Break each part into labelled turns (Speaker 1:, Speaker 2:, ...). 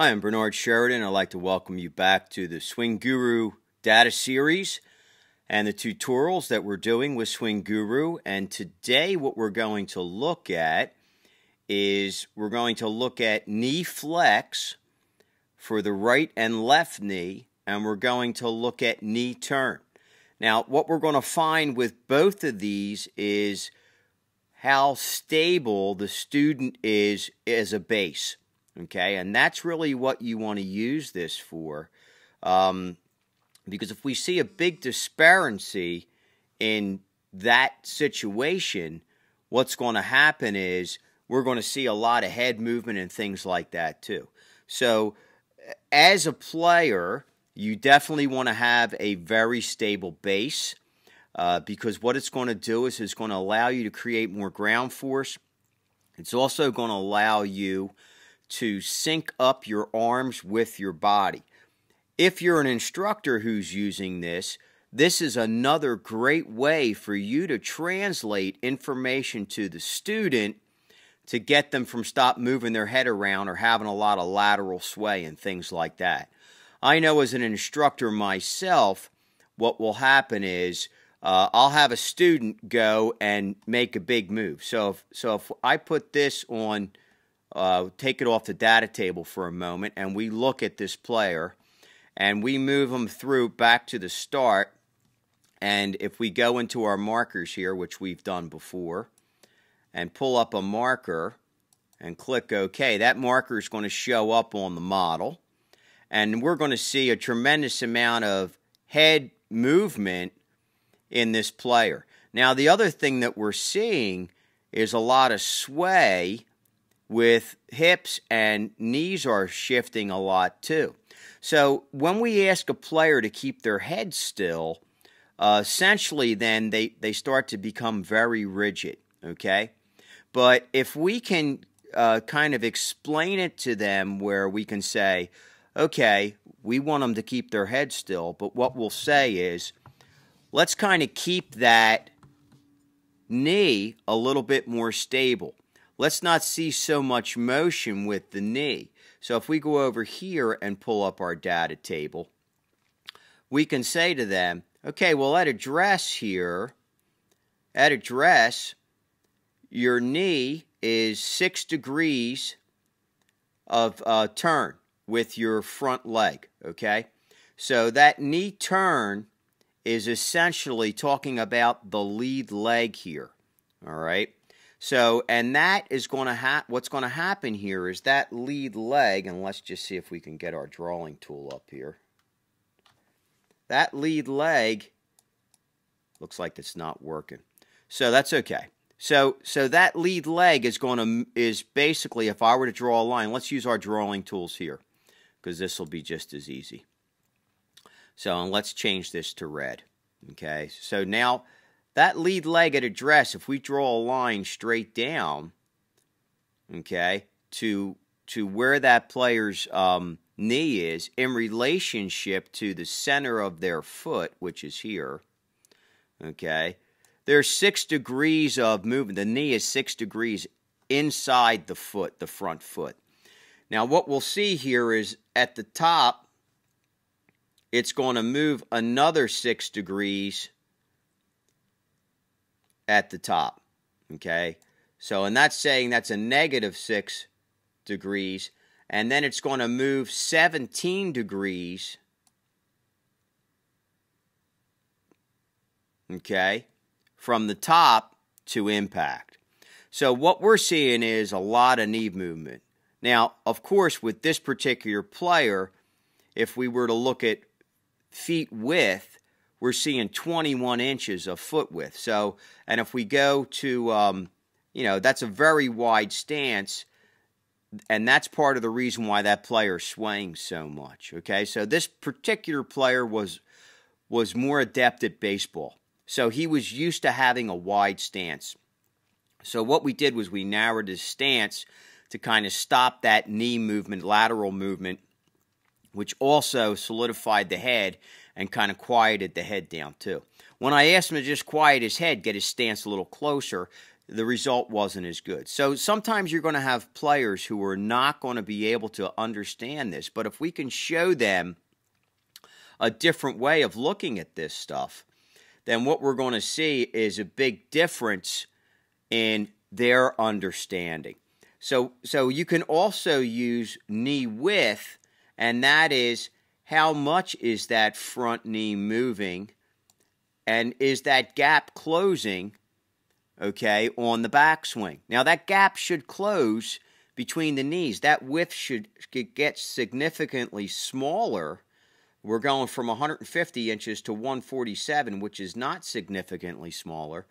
Speaker 1: Hi, I'm Bernard Sheridan. I'd like to welcome you back to the Swing Guru data series and the tutorials that we're doing with Swing Guru. And today what we're going to look at is we're going to look at knee flex for the right and left knee, and we're going to look at knee turn. Now, what we're going to find with both of these is how stable the student is as a base. Okay, and that's really what you want to use this for. Um, because if we see a big disparity in that situation, what's going to happen is we're going to see a lot of head movement and things like that too. So, as a player, you definitely want to have a very stable base uh, because what it's going to do is it's going to allow you to create more ground force. It's also going to allow you to sync up your arms with your body. If you're an instructor who's using this, this is another great way for you to translate information to the student to get them from stop moving their head around or having a lot of lateral sway and things like that. I know as an instructor myself, what will happen is uh, I'll have a student go and make a big move. So if, so if I put this on uh, take it off the data table for a moment and we look at this player and we move him through back to the start. And if we go into our markers here, which we've done before, and pull up a marker and click OK, that marker is going to show up on the model. And we're going to see a tremendous amount of head movement in this player. Now, the other thing that we're seeing is a lot of sway with hips and knees are shifting a lot too. So when we ask a player to keep their head still, uh, essentially then they, they start to become very rigid, okay? But if we can uh, kind of explain it to them where we can say, okay, we want them to keep their head still, but what we'll say is, let's kind of keep that knee a little bit more stable let's not see so much motion with the knee. So if we go over here and pull up our data table, we can say to them, okay, well, at address here, at address, your knee is six degrees of uh, turn with your front leg, okay? So that knee turn is essentially talking about the lead leg here, all right? So, and that is going to happen. What's going to happen here is that lead leg, and let's just see if we can get our drawing tool up here. That lead leg looks like it's not working. So that's okay. So, so that lead leg is going to, is basically, if I were to draw a line, let's use our drawing tools here because this will be just as easy. So, and let's change this to red. Okay, so now that lead leg at address, if we draw a line straight down, okay, to to where that player's um, knee is in relationship to the center of their foot, which is here, okay, there's six degrees of movement. The knee is six degrees inside the foot, the front foot. Now, what we'll see here is at the top, it's going to move another six degrees at the top. Okay. So, and that's saying that's a negative six degrees. And then it's going to move 17 degrees. Okay. From the top to impact. So, what we're seeing is a lot of knee movement. Now, of course, with this particular player, if we were to look at feet width, we're seeing 21 inches of foot width. So, and if we go to, um, you know, that's a very wide stance, and that's part of the reason why that player is swaying so much. Okay, so this particular player was was more adept at baseball, so he was used to having a wide stance. So what we did was we narrowed his stance to kind of stop that knee movement, lateral movement, which also solidified the head and kind of quieted the head down too. When I asked him to just quiet his head, get his stance a little closer, the result wasn't as good. So sometimes you're going to have players who are not going to be able to understand this, but if we can show them a different way of looking at this stuff, then what we're going to see is a big difference in their understanding. So so you can also use knee width and that is how much is that front knee moving and is that gap closing, okay, on the backswing? Now, that gap should close between the knees. That width should, should get significantly smaller. We're going from 150 inches to 147, which is not significantly smaller.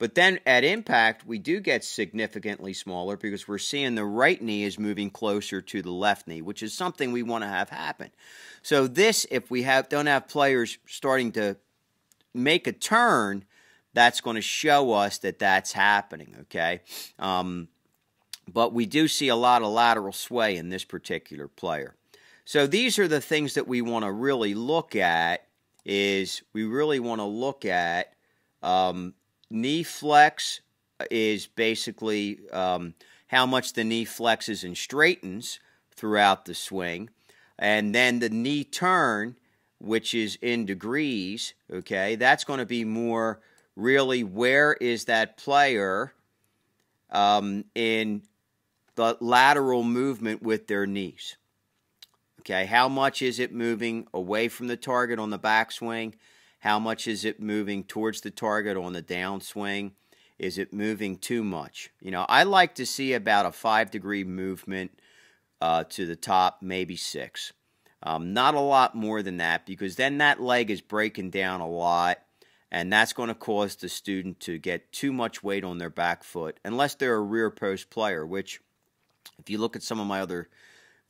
Speaker 1: But then at impact, we do get significantly smaller because we're seeing the right knee is moving closer to the left knee, which is something we want to have happen. So this, if we have don't have players starting to make a turn, that's going to show us that that's happening. Okay. Um, but we do see a lot of lateral sway in this particular player. So these are the things that we want to really look at is we really want to look at um, Knee flex uh, is basically um, how much the knee flexes and straightens throughout the swing. And then the knee turn, which is in degrees, okay, that's going to be more really where is that player um, in the lateral movement with their knees. Okay, how much is it moving away from the target on the backswing? How much is it moving towards the target on the downswing? Is it moving too much? You know, I like to see about a five degree movement uh, to the top, maybe six. Um, not a lot more than that because then that leg is breaking down a lot and that's going to cause the student to get too much weight on their back foot unless they're a rear post player, which if you look at some of my other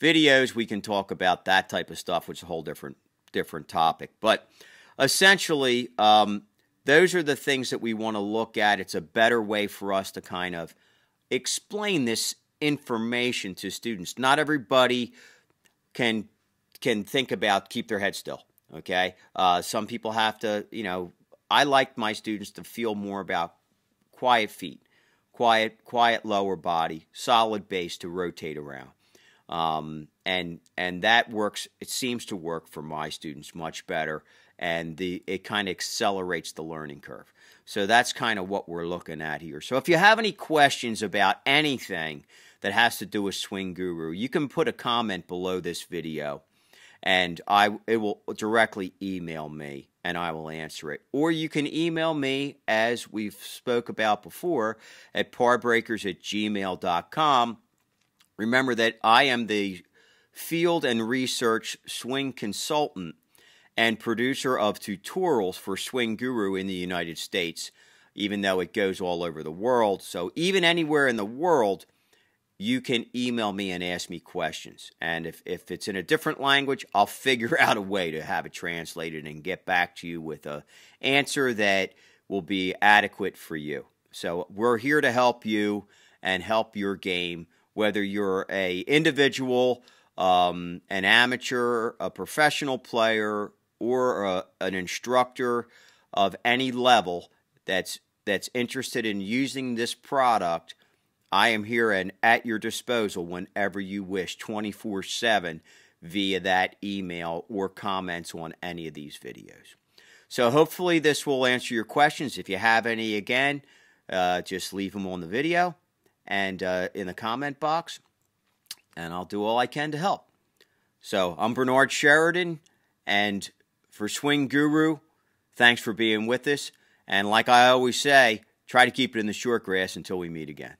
Speaker 1: videos, we can talk about that type of stuff, which is a whole different different topic. But essentially, um, those are the things that we want to look at. It's a better way for us to kind of explain this information to students. Not everybody can can think about keep their head still. Okay, uh, some people have to. You know, I like my students to feel more about quiet feet, quiet quiet lower body, solid base to rotate around. Um, and and that works. It seems to work for my students much better and the it kind of accelerates the learning curve. So that's kind of what we're looking at here. So if you have any questions about anything that has to do with Swing Guru, you can put a comment below this video and I it will directly email me and I will answer it. Or you can email me as we've spoke about before at parbreakers at gmail.com. Remember that I am the field and research swing consultant and producer of tutorials for Swing Guru in the United States, even though it goes all over the world. So, even anywhere in the world, you can email me and ask me questions. And if, if it's in a different language, I'll figure out a way to have it translated and get back to you with a answer that will be adequate for you. So we're here to help you and help your game, whether you're a individual, um, an amateur, a professional player, or a, uh, an instructor of any level that's that's interested in using this product, I am here and at your disposal whenever you wish, 24-7 via that email or comments on any of these videos. So hopefully this will answer your questions. If you have any, again, uh, just leave them on the video and uh, in the comment box, and I'll do all I can to help. So I'm Bernard Sheridan, and for Swing Guru, thanks for being with us. And like I always say, try to keep it in the short grass until we meet again.